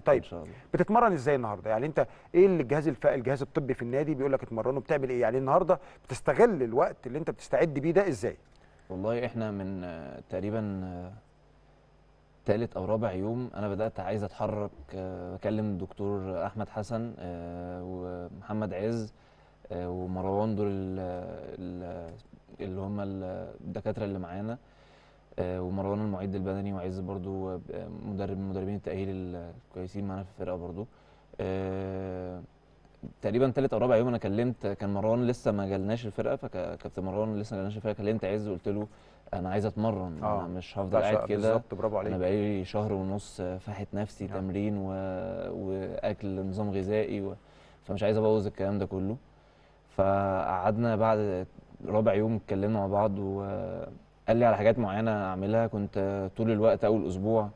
طيب إن شاء الله. بتتمرن ازاي النهارده يعني انت ايه الجهاز الف... الجهاز الطبي في النادي بيقول لك اتمرنوا بتعمل ايه يعني النهارده بتستغل الوقت اللي انت بتستعد بيه ده ازاي والله احنا من آه، تقريبا ثالث آه، او رابع يوم انا بدات عايز اتحرك آه، اكلم الدكتور احمد حسن ومحمد عز ومروان دول اللي هم الدكاتره اللي معانا آه، ومروان المعد البدني وعز برضو آه، مدرب من مدربين التاهيل الكويسين معانا في الفرقه برضو آه، تقريبا ثالث او رابع يوم انا كلمت كان مروان لسه ما جالناش الفرقه فكابتن مروان لسه ما جالناش الفرقه كلمت عز وقلت له انا عايز اتمرن آه. انا مش هفضل قاعد كده انا بقالي شهر ونص فاحت نفسي آه. تمرين و... واكل نظام غذائي و... فمش عايز ابوظ الكلام ده كله فقعدنا بعد رابع يوم اتكلمنا مع بعض و... قال لي على حاجات معينه اعملها كنت طول الوقت اول اسبوع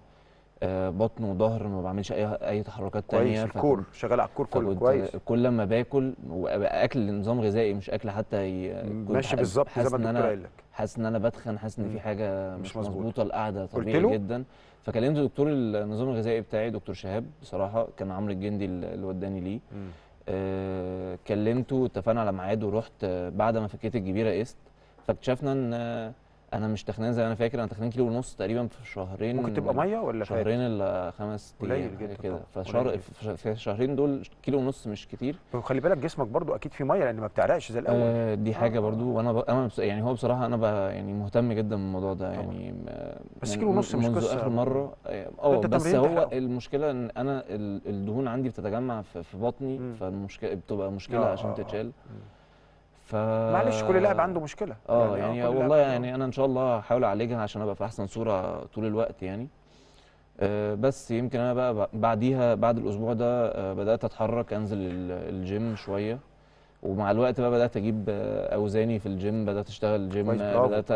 آه، بطن وظهر ما بعملش اي اي تحركات تانية كويس الكور شغال على الكور كله كويس كل لما باكل اكل نظام غذائي مش اكل حتى ي... ماشي بالظبط زي ما الدكتور قال لك حاسس ان انا بتخن حاسس ان في حاجه مش, مظبوطه القعده طبيعي جدا فكلمت دكتور النظام الغذائي بتاعي دكتور شهاب بصراحه كان عمرو الجندي اللي وداني ليه آه كلمته اتفقنا على ميعاد ورحت آه، بعد ما فكيت الكبيره قست فاكتشفنا ان انا مش تخنان زي انا فاكر انا تخنان كيلو ونص تقريبا في شهرين ممكن تبقى ميه ولا شهرين الا خمس قليل جدا كده فشهر في الشهرين دول كيلو ونص مش كتير وخلي بالك جسمك برضو اكيد في ميه لان ما بتعرقش زي الاول آه دي آه. حاجه برضو وانا ب... انا يعني هو بصراحه انا ب... يعني مهتم جدا بالموضوع ده يعني بس كيلو ونص مش قصه اخر مره اه, آه، بس هو المشكله ان انا الدهون عندي بتتجمع في بطني فالمشكله بتبقى مشكله آه، عشان تتشال ف معلش كل لاعب عنده مشكله اه يعني, يعني والله يعني انا ان شاء الله هحاول اعالجها عشان ابقى في احسن صوره طول الوقت يعني آه بس يمكن انا بقى بعديها بعد الاسبوع ده آه بدات اتحرك انزل الجيم شويه ومع الوقت بقى بدات اجيب آه، اوزاني في الجيم بدات اشتغل جيم آه، بدات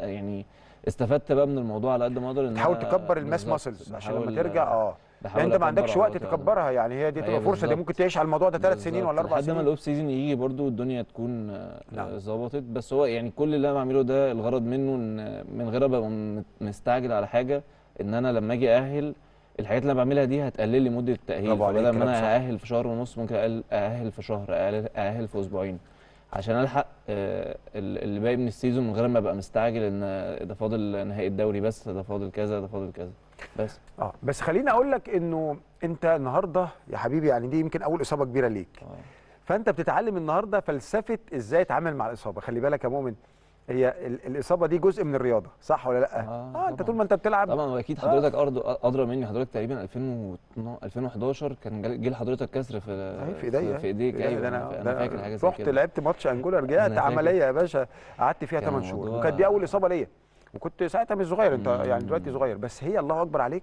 يعني استفدت بقى من الموضوع على قد ما اقدر ان تحاول تكبر الماس ماسلز عشان لما ترجع اه, آه. يعني انت ما عندكش وقت تكبرها يعني هي دي تبقى فرصه دي ممكن تعيش على الموضوع ده ثلاث سنين ولا اربع سنين لحد ما الاوف سيزون يجي برده الدنيا تكون آه، نعم. ظبطت بس هو يعني كل اللي انا بعمله ده الغرض منه ان من غير ابقى مستعجل على حاجه ان انا لما اجي ااهل الحاجات اللي انا بعملها دي هتقلل لي مده التاهيل بدل ما انا ااهل في شهر ونص ممكن ااهل في شهر ااهل في اسبوعين عشان الحق آه، اللي باقي من السيزون من غير ما ابقى مستعجل ان ده فاضل نهائي الدوري بس ده فاضل كذا ده فاضل كذا بس اه بس خليني اقول لك انه انت النهارده يا حبيبي يعني دي يمكن اول اصابه كبيره ليك آه. فانت بتتعلم النهارده فلسفه ازاي تتعامل مع الاصابه خلي بالك يا مؤمن هي الاصابه دي جزء من الرياضه صح ولا لا اه, آه انت طول ما انت بتلعب طبعا واكيد آه. حضرتك آه. ادرى مني حضرتك تقريبا 2011 كان جه لحضرتك كسر في آه في ايديك في ايديك ايوه ده انا, أنا فاكر حاجه زي كده رحت لعبت ماتش انجولا رجعت عمليه يا باشا قعدت فيها 8 شهور وكانت دي اول اصابه ليا وكنت ساعتها مش صغير انت يعني دلوقتي صغير بس هي الله اكبر عليك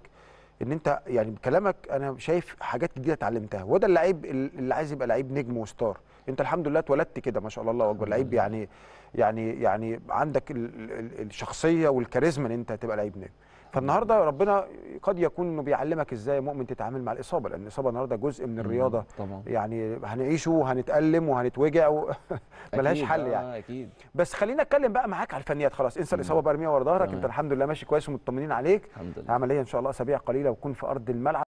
ان انت يعني بكلامك انا شايف حاجات جديده اتعلمتها وده اللعيب اللي عايز يبقى لعيب نجم وستار انت الحمد لله اتولدت كده ما شاء الله الله اكبر لعيب يعني يعني يعني عندك الشخصيه والكاريزما ان انت تبقى لعيب نجم فالنهارده ربنا قد يكون انه بيعلمك ازاي مؤمن تتعامل مع الاصابه لان الاصابه النهارده جزء من الرياضه طبعا. يعني هنعيشه وهنتالم وهنتوجع و... ملهاش حل يعني آه، اكيد بس خلينا اتكلم بقى معاك على الفنيات خلاص انسى الاصابه برميها ورا ظهرك انت الحمد لله ماشي كويس ومطمنين عليك عمليه ان شاء الله اسابيع قليله وكون في ارض الملعب